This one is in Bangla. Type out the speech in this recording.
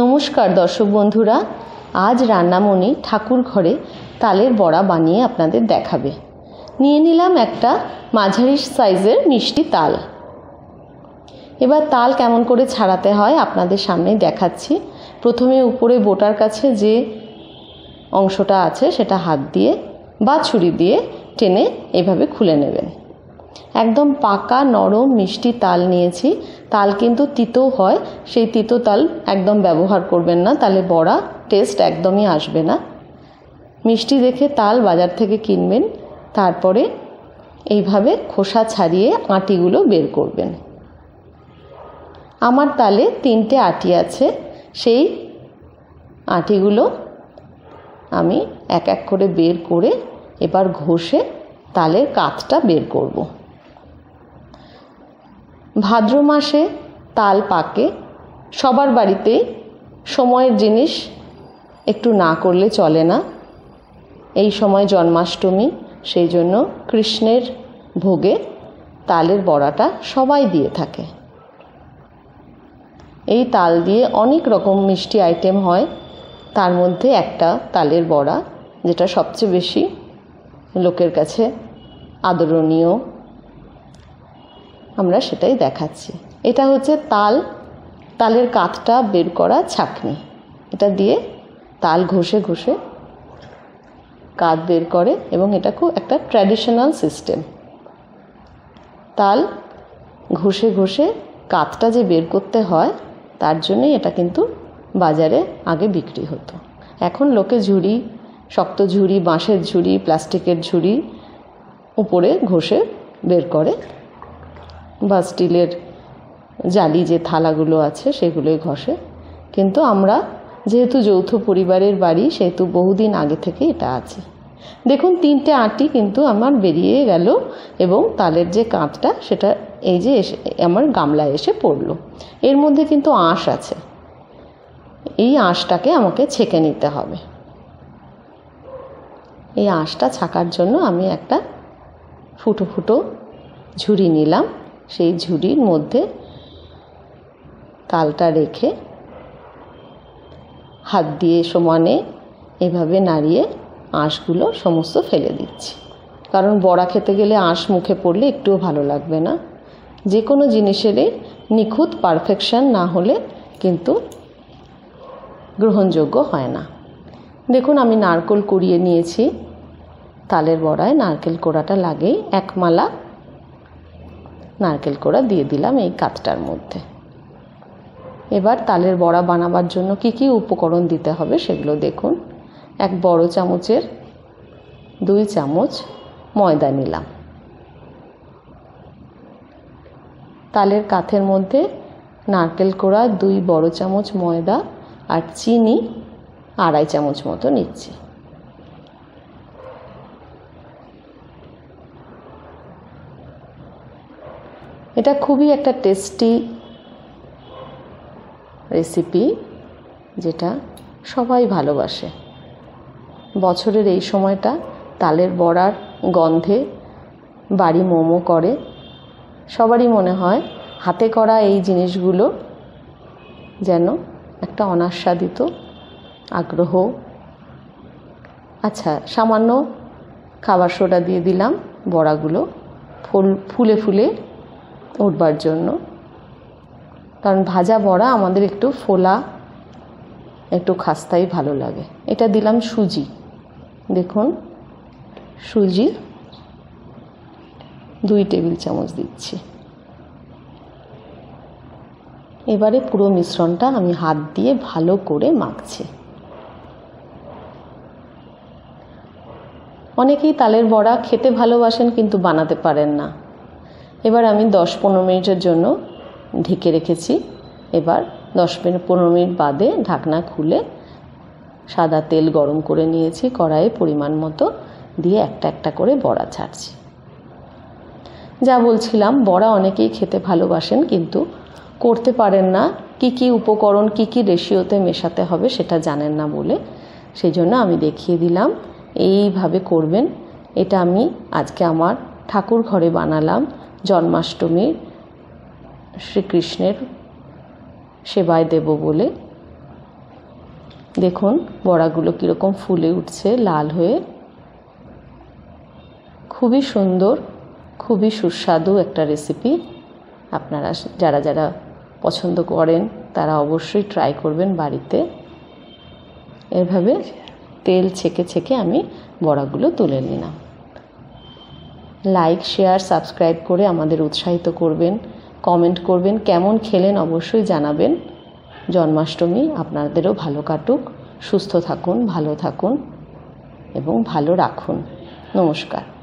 নমস্কার দর্শক বন্ধুরা আজ রান্নামণি ঠাকুর ঘরে তালের বড়া বানিয়ে আপনাদের দেখাবে নিয়ে নিলাম একটা মাঝারি সাইজের মিষ্টি তাল এবার তাল কেমন করে ছাড়াতে হয় আপনাদের সামনে দেখাচ্ছি প্রথমে উপরে বোটার কাছে যে অংশটা আছে সেটা হাত দিয়ে বা ছুরি দিয়ে টেনে এভাবে খুলে নেবেন একদম পাকা নরম মিষ্টি তাল নিয়েছি তাল কিন্তু তিতো হয় সেই তিতো তাল একদম ব্যবহার করবেন না তাহলে বড়া টেস্ট একদমই আসবে না মিষ্টি দেখে তাল বাজার থেকে কিনবেন তারপরে এইভাবে খোসা ছাড়িয়ে আটিগুলো বের করবেন আমার তালে তিনটে আটি আছে সেই আটিগুলো আমি এক এক করে বের করে এবার ঘষে তালের কাঁথটা বের করবো ভাদ্র মাসে তাল পাকে সবার বাড়িতে সময়ের জিনিস একটু না করলে চলে না এই সময় জন্মাষ্টমী সেই জন্য কৃষ্ণের ভোগে তালের বড়াটা সবাই দিয়ে থাকে এই তাল দিয়ে অনেক রকম মিষ্টি আইটেম হয় তার মধ্যে একটা তালের বড়া যেটা সবচেয়ে বেশি লোকের কাছে আদরণীয় আমরা সেটাই দেখাচ্ছি এটা হচ্ছে তাল তালের কাঁথটা বের করা ছাঁকনি এটা দিয়ে তাল ঘষে ঘষে কাঁধ বের করে এবং এটা খুব একটা ট্র্যাডিশনাল সিস্টেম তাল ঘষে ঘষে কাঁথটা যে বের করতে হয় তার জন্যই এটা কিন্তু বাজারে আগে বিক্রি হতো এখন লোকে ঝুড়ি শক্ত ঝুড়ি বাঁশের ঝুড়ি প্লাস্টিকের ঝুড়ি উপরে ঘষে বের করে বা স্টিলের জালি যে থালাগুলো আছে সেগুলোই ঘষে কিন্তু আমরা যেহেতু যৌথ পরিবারের বাড়ি সেহেতু বহুদিন আগে থেকে এটা আছে দেখুন তিনটে আটি কিন্তু আমার বেরিয়ে গেল এবং তালের যে কাঁধটা সেটা এই যে এসে আমার গামলায় এসে পড়ল এর মধ্যে কিন্তু আঁশ আছে এই আঁশটাকে আমাকে ছেঁকে নিতে হবে এই আঁশটা ছাকার জন্য আমি একটা ফুটো ফুটো ঝুড়ি নিলাম সেই ঝুড়ির মধ্যে তালটা রেখে হাত দিয়ে সমানে এভাবে নাড়িয়ে আঁশগুলো সমস্ত ফেলে দিচ্ছি কারণ বড়া খেতে গেলে আঁশ মুখে পড়লে একটুও ভালো লাগবে না যে কোনো জিনিসেরই নিখুঁত পারফেকশান না হলে কিন্তু গ্রহণযোগ্য হয় না দেখুন আমি নারকোল কুড়িয়ে নিয়েছি তালের বড়ায় নারকেল কোড়াটা লাগেই একমালা নারকেল কোড়া দিয়ে দিলাম এই কাঠটার মধ্যে এবার তালের বড়া বানাবার জন্য কি কি উপকরণ দিতে হবে সেগুলো দেখুন এক বড় চামচের দুই চামচ ময়দা নিলাম তালের কাথের মধ্যে নারকেল কোড়া দুই বড় চামচ ময়দা আর চিনি আড়াই চামচ মতো নিচ্ছি এটা খুবই একটা টেস্টি রেসিপি যেটা সবাই ভালোবাসে বছরের এই সময়টা তালের বড়ার গন্ধে বাড়ি মোমো করে সবারই মনে হয় হাতে করা এই জিনিসগুলো যেন একটা অনাস্বাদিত আগ্রহ আচ্ছা সামান্য খাবার সোডা দিয়ে দিলাম বড়াগুলো ফুল ফুলে ফুলে উঠবার জন্য কারণ ভাজা বড়া আমাদের একটু ফোলা একটু খাস্তাই ভালো লাগে এটা দিলাম সুজি দেখুন সুজি দুই টেবিল চামচ দিচ্ছি এবারে পুরো মিশ্রণটা আমি হাত দিয়ে ভালো করে মাখছি অনেকেই তালের বড়া খেতে ভালোবাসেন কিন্তু বানাতে পারেন না এবার আমি দশ পনেরো মিনিটের জন্য ঢেকে রেখেছি এবার দশ মিনিট পনেরো মিনিট বাদে ঢাকনা খুলে সাদা তেল গরম করে নিয়েছি কড়াইয়ে পরিমাণ মতো দিয়ে একটা একটা করে বড়া ছাড়ছি যা বলছিলাম বড়া অনেকেই খেতে ভালোবাসেন কিন্তু করতে পারেন না কি কি উপকরণ কি কি রেশিওতে মেশাতে হবে সেটা জানেন না বলে সেই জন্য আমি দেখিয়ে দিলাম এইভাবে করবেন এটা আমি আজকে আমার ঠাকুর ঘরে বানালাম জন্মাষ্টমী শ্রীকৃষ্ণের সেবায় দেব বলে দেখুন বড়াগুলো কীরকম ফুলে উঠছে লাল হয়ে খুবই সুন্দর খুবই সুস্বাদু একটা রেসিপি আপনারা যারা যারা পছন্দ করেন তারা অবশ্যই ট্রাই করবেন বাড়িতে এভাবে তেল ছেঁকে ছেঁকে আমি বড়াগুলো তুলে নিলাম লাইক শেয়ার সাবস্ক্রাইব করে আমাদের উৎসাহিত করবেন কমেন্ট করবেন কেমন খেলেন অবশ্যই জানাবেন জন্মাষ্টমী আপনাদেরও ভালো কাটুক সুস্থ থাকুন ভালো থাকুন এবং ভালো রাখুন নমস্কার